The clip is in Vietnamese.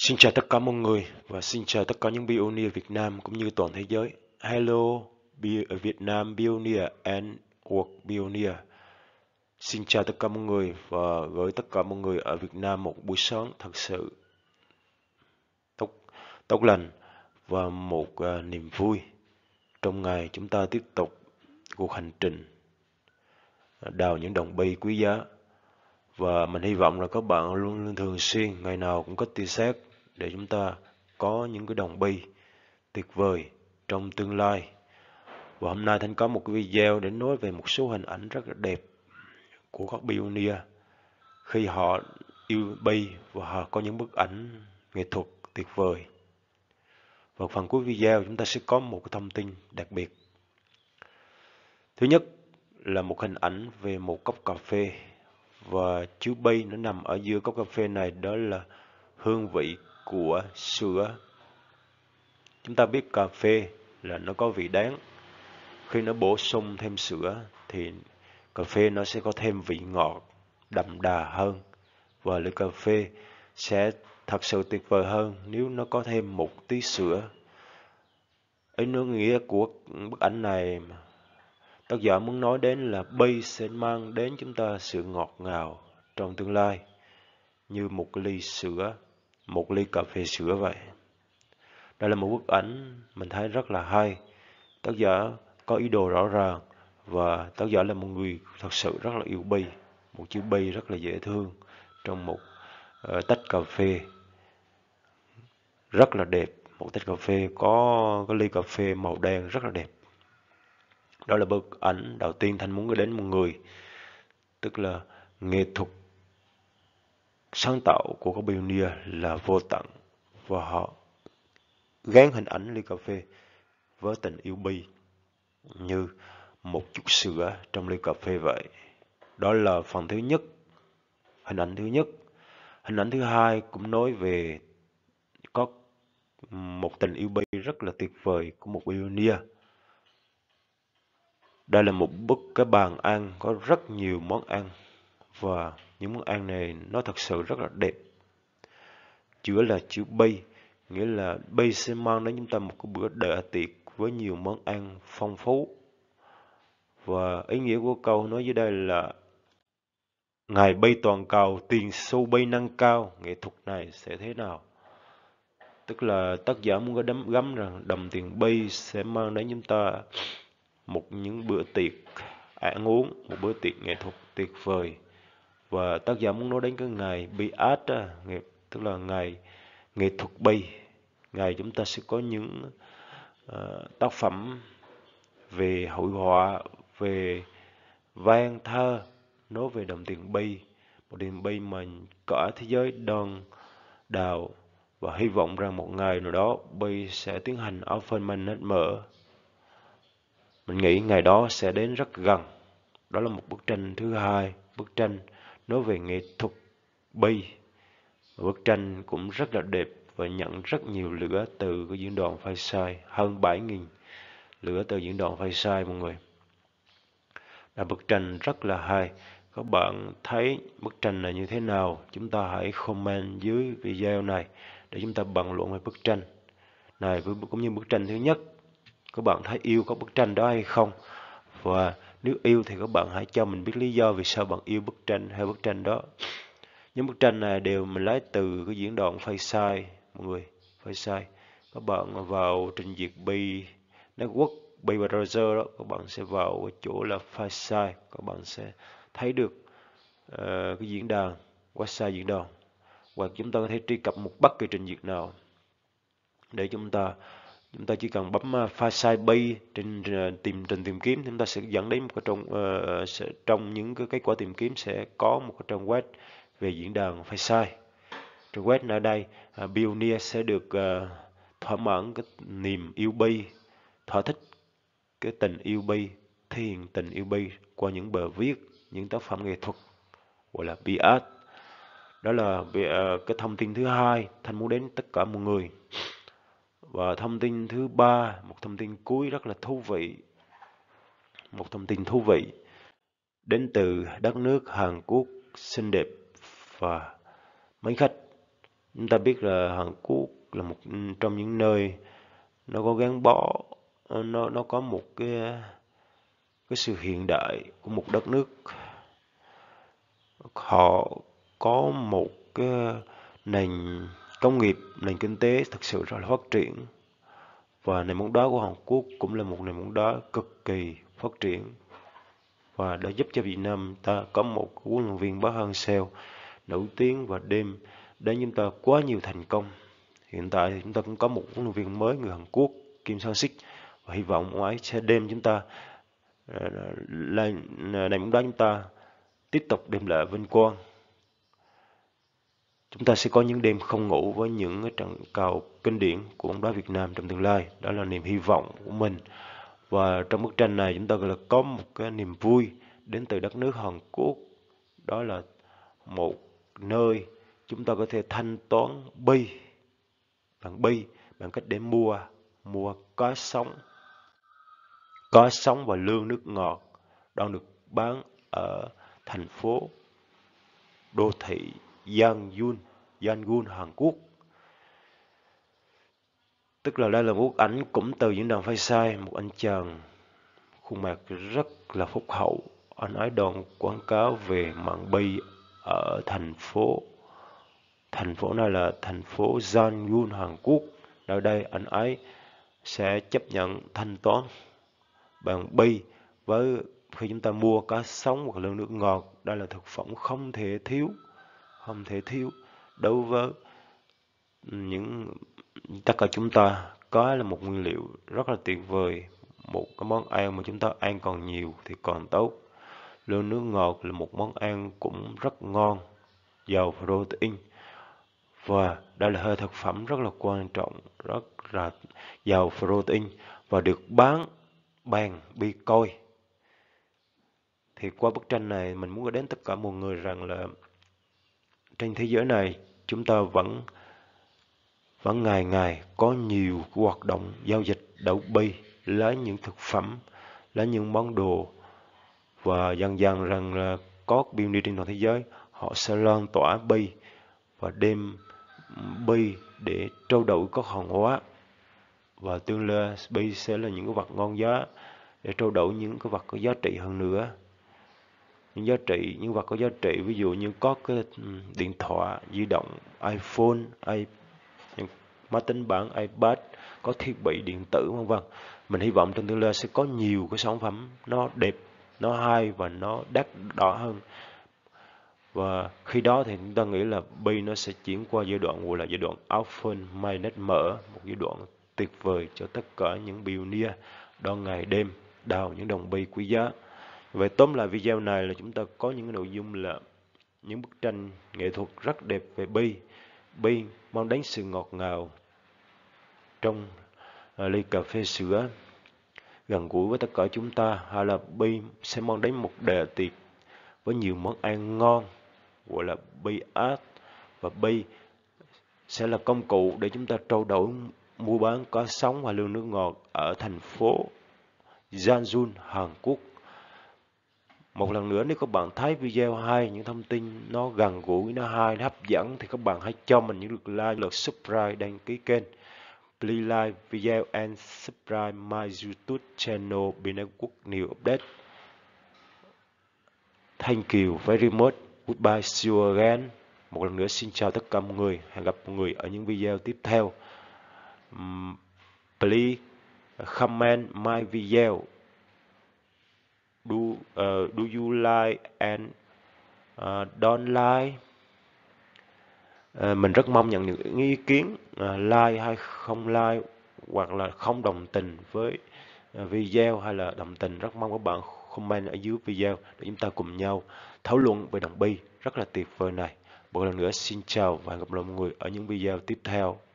Xin chào tất cả mọi người và xin chào tất cả những pioneer Việt Nam cũng như toàn thế giới. Hello Việt Nam Pioneer and World Pioneer. Xin chào tất cả mọi người và gửi tất cả mọi người ở Việt Nam một buổi sáng thật sự tốt, tốt lành và một uh, niềm vui. Trong ngày chúng ta tiếp tục cuộc hành trình à, đào những đồng bi quý giá và mình hy vọng là các bạn luôn luôn thường xuyên ngày nào cũng có tia xét để chúng ta có những cái đồng bi tuyệt vời trong tương lai. Và hôm nay Thanh có một cái video để nói về một số hình ảnh rất là đẹp của các pioneer khi họ yêu bi và họ có những bức ảnh nghệ thuật tuyệt vời. Và phần cuối video chúng ta sẽ có một cái thông tin đặc biệt. Thứ nhất là một hình ảnh về một cốc cà phê và chữ bi nó nằm ở giữa cốc cà phê này đó là hương vị của sữa. Chúng ta biết cà phê là nó có vị đắng. Khi nó bổ sung thêm sữa thì cà phê nó sẽ có thêm vị ngọt, đậm đà hơn. Và ly cà phê sẽ thật sự tuyệt vời hơn nếu nó có thêm một tí sữa. Ý nghĩa của bức ảnh này tác giả muốn nói đến là bi sẽ mang đến chúng ta sự ngọt ngào trong tương lai như một ly sữa một ly cà phê sữa vậy. Đây là một bức ảnh mình thấy rất là hay. Tác giả có ý đồ rõ ràng và tác giả là một người thật sự rất là yêu bi, một chữ bi rất là dễ thương trong một uh, tách cà phê rất là đẹp, một tách cà phê có cái ly cà phê màu đen rất là đẹp. Đó là bức ảnh đầu tiên Thanh muốn gửi đến một người, tức là nghệ thuật sáng tạo của các pioneer là vô tận và họ gán hình ảnh ly cà phê với tình yêu bi như một chút sữa trong ly cà phê vậy. Đó là phần thứ nhất, hình ảnh thứ nhất. Hình ảnh thứ hai cũng nói về có một tình yêu bi rất là tuyệt vời của một pioneer. Đây là một bức cái bàn ăn có rất nhiều món ăn và những món ăn này nó thật sự rất là đẹp. Chữa là chữ bay, nghĩa là bay sẽ mang đến chúng ta một cái bữa đợi tiệc với nhiều món ăn phong phú. Và ý nghĩa của câu nói dưới đây là Ngài bay toàn cầu, tiền sâu bay năng cao, nghệ thuật này sẽ thế nào? Tức là tác giả muốn có đấm gắm rằng đồng tiền bay sẽ mang đến chúng ta một những bữa tiệc ăn uống, một bữa tiệc nghệ thuật tuyệt vời và tác giả muốn nói đến cái ngày bi art nghiệp tức là ngày nghệ thuật bi ngày chúng ta sẽ có những uh, tác phẩm về hội họa về văn thơ nói về đồng tiền bi một đồng bi mà cả thế giới đang đào và hy vọng rằng một ngày nào đó bi sẽ tiến hành open phần mình hết mở mình nghĩ ngày đó sẽ đến rất gần đó là một bức tranh thứ hai bức tranh nói về nghệ thuật bi Bức tranh cũng rất là đẹp và nhận rất nhiều lửa từ cái diễn đoàn sai hơn 7.000 lửa từ diễn đoàn sai mọi người. Là bức tranh rất là hay. Các bạn thấy bức tranh là như thế nào? Chúng ta hãy comment dưới video này để chúng ta bàn luận về bức tranh này cũng như bức tranh thứ nhất. Các bạn thấy yêu các bức tranh đó hay không? Và nếu yêu thì các bạn hãy cho mình biết lý do vì sao bạn yêu bức tranh hay bức tranh đó. Những bức tranh này đều mình lấy từ cái diễn đoạn Faceai, mọi người. Faceai. Các bạn vào trình duyệt bi network bi browser đó, các bạn sẽ vào cái chỗ là Faceai, các bạn sẽ thấy được uh, cái diễn đàn, website diễn đàn. Hoặc chúng ta có thể truy cập một bất kỳ trình duyệt nào để chúng ta chúng ta chỉ cần bấm à, file by trên à, tìm trình tìm kiếm chúng ta sẽ dẫn đến một cái trong uh, ờ, trong những cái kết quả tìm kiếm sẽ có một cái trang web về diễn đàn file trang web ở đây uh, à, pioneer sẽ được uh, thỏa mãn cái niềm yêu bi thỏa thích cái tình yêu bi thể hiện tình yêu bi qua những bờ viết những tác phẩm nghệ thuật gọi là bi art đó là cái thông tin thứ hai thanh muốn đến tất cả mọi người và thông tin thứ ba, một thông tin cuối rất là thú vị. Một thông tin thú vị đến từ đất nước Hàn Quốc xinh đẹp và mến khách. Chúng ta biết là Hàn Quốc là một trong những nơi nó có gắn bó nó nó có một cái cái sự hiện đại của một đất nước họ có một cái nền công nghiệp, nền kinh tế thực sự rất là phát triển và nền bóng đá của Hàn Quốc cũng là một nền bóng đá cực kỳ phát triển và đã giúp cho Việt Nam ta có một huấn luyện viên Park Hang-seo nổi tiếng và đêm để chúng ta quá nhiều thành công. Hiện tại thì chúng ta cũng có một huấn luyện viên mới người Hàn Quốc Kim Sang Sik và hy vọng ông ấy sẽ đem chúng ta ờ, là nền bóng đá chúng ta tiếp tục đem lại vinh quang. Chúng ta sẽ có những đêm không ngủ với những trận cầu kinh điển của bóng đá Việt Nam trong tương lai. Đó là niềm hy vọng của mình. Và trong bức tranh này chúng ta gọi là có một cái niềm vui đến từ đất nước Hàn Quốc. Đó là một nơi chúng ta có thể thanh toán bi bằng bi bằng cách để mua mua cá sống cá sống và lương nước ngọt đang được bán ở thành phố đô thị Yang Yun, Yang Gun Hàn Quốc. Tức là đây là một bức ảnh cũng từ diễn đàn phai sai một anh chàng khuôn mặt rất là phúc hậu. Anh ấy đòn quảng cáo về mạng bi ở thành phố. Thành phố này là thành phố Yangon, Hàn Quốc. Nơi đây anh ấy sẽ chấp nhận thanh toán bằng bi với khi chúng ta mua cá sống hoặc là nước ngọt. Đây là thực phẩm không thể thiếu không thể thiếu đối với những tất cả chúng ta có là một nguyên liệu rất là tuyệt vời một cái món ăn mà chúng ta ăn còn nhiều thì còn tốt lô nước ngọt là một món ăn cũng rất ngon giàu protein và đây là hơi thực phẩm rất là quan trọng rất là giàu protein và được bán bằng bitcoin thì qua bức tranh này mình muốn đến tất cả mọi người rằng là trên thế giới này chúng ta vẫn vẫn ngày ngày có nhiều hoạt động giao dịch đậu bi lấy những thực phẩm lấy những món đồ và dần dần rằng là có bill đi trên toàn thế giới họ sẽ lan tỏa bi và đem bi để trao đổi các hàng hóa và tương lai bi sẽ là những cái vật ngon giá để trao đổi những cái vật có giá trị hơn nữa những giá trị những vật có giá trị ví dụ như có cái ừ, điện thoại di động iPhone i máy tính bảng iPad có thiết bị điện tử vân vân mình hy vọng trong tương lai sẽ có nhiều cái sản phẩm nó đẹp nó hay và nó đắt đỏ hơn và khi đó thì chúng ta nghĩ là bi nó sẽ chuyển qua giai đoạn gọi là giai đoạn open minded mở một giai đoạn tuyệt vời cho tất cả những pioneer đo ngày đêm đào những đồng bi quý giá Vậy tóm lại video này là chúng ta có những nội dung là những bức tranh nghệ thuật rất đẹp về bi. Bi mang đến sự ngọt ngào trong à, ly cà phê sữa gần gũi với tất cả chúng ta hay là bi sẽ mang đến một đề tiệc với nhiều món ăn ngon gọi là bi art và bi sẽ là công cụ để chúng ta trao đổi mua bán có sóng và lương nước ngọt ở thành phố Jeonju, Hàn Quốc. Một lần nữa nếu các bạn thấy video hay, những thông tin nó gần gũi, nó hay, nó hấp dẫn thì các bạn hãy cho mình những lượt like, lượt subscribe, đăng ký kênh. Please like video and subscribe my YouTube channel Binance Quốc New Update. Thank you very much. Goodbye, see you again. Một lần nữa xin chào tất cả mọi người. Hẹn gặp mọi người ở những video tiếp theo. Please comment my video do uh, do you like and uh, don't like uh, mình rất mong nhận những ý kiến uh, like hay không like hoặc là không đồng tình với uh, video hay là đồng tình rất mong các bạn comment ở dưới video để chúng ta cùng nhau thảo luận về đồng bi rất là tuyệt vời này một lần nữa xin chào và hẹn gặp lại mọi người ở những video tiếp theo